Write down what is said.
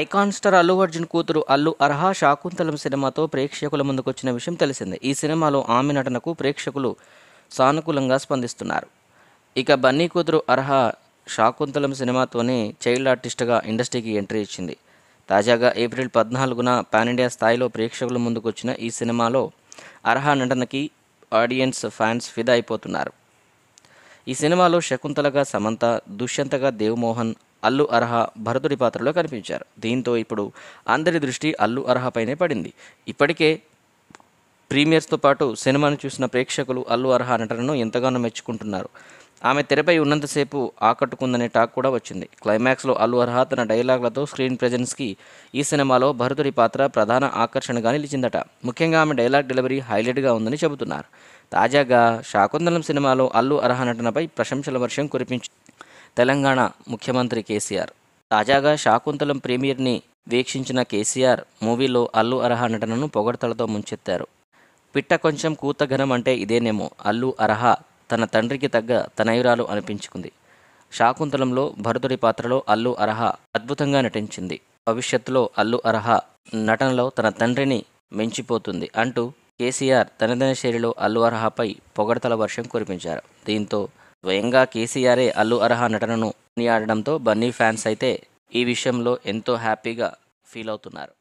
icon star Allu Arjun కూతురు అల్లు అర్హా శాకుంతలం సినిమాతో ప్రేక్షకుల ముందుకొచ్చిన విషయం తెలిసిందే ఈ సినిమాలో ఆమె నటనకు ప్రేక్షకులు సానుకూలంగా స్పందిస్తున్నారు ఇక బన్నీ కూతురు అర్హా శాకుంతలం సినిమాతోనే చైల్డ్ ఆర్టిస్ట్గా ఇండస్ట్రీకి ఎంట్రీ ఇచ్చింది తాజాగా ఏప్రిల్ పద్నాలుగున పాన్ ఇండియా స్థాయిలో ప్రేక్షకుల ముందుకొచ్చిన ఈ సినిమాలో అర్హా నటనకి ఆడియన్స్ ఫ్యాన్స్ ఫిదా అయిపోతున్నారు ఈ సినిమాలో శకుంతలగా సమంత దుష్యంతగా దేవమోహన్ అల్లు అర్హ భరతుడి పాత్రలో కనిపించారు దీంతో ఇప్పుడు అందరి దృష్టి అల్లు అర్హపైనే పడింది ఇప్పటికే ప్రీమియర్స్తో పాటు సినిమాను చూసిన ప్రేక్షకులు అల్లు అర్హ నటనను ఎంతగానో మెచ్చుకుంటున్నారు ఆమె తెరపై ఉన్నంతసేపు ఆకట్టుకుందనే టాక్ కూడా వచ్చింది క్లైమాక్స్లో అల్లు అర్హ తన డైలాగ్లతో స్క్రీన్ ప్రజెన్స్కి ఈ సినిమాలో భరతుడి పాత్ర ప్రధాన ఆకర్షణగా నిలిచిందట ముఖ్యంగా ఆమె డైలాగ్ డెలివరీ హైలైట్గా ఉందని చెబుతున్నారు తాజాగా శాకుందలం సినిమాలో అల్లు అర్హ నటనపై ప్రశంసల వర్షం కురిపించింది తెలంగాణ ముఖ్యమంత్రి కేసీఆర్ తాజాగా శాకుంతలం ప్రీమియర్ని వీక్షించిన కేసీఆర్ మూవీలో అల్లు అర్హా నటనను పొగడ్తలతో ముంచెత్తారు పిట్ట కొంచెం కూతఘనం అంటే ఇదేనేమో అల్లు అర్హా తన తండ్రికి తగ్గ తనయురాలు అనిపించుకుంది శాకుంతలంలో భరతుడి పాత్రలో అల్లు అర్హా అద్భుతంగా నటించింది భవిష్యత్తులో అల్లు అర్హా నటనలో తన తండ్రిని మించిపోతుంది అంటూ కేసీఆర్ తనదైన శైలిలో అల్లు అర్హాపై పొగడతల వర్షం కురిపించారు దీంతో స్వయంగా కేసీఆరే అల్లు అర్హా నటనను కొనియాడడంతో బన్నీ ఫ్యాన్స్ అయితే ఈ విషయంలో ఎంతో హ్యాపీగా ఫీల్ అవుతున్నారు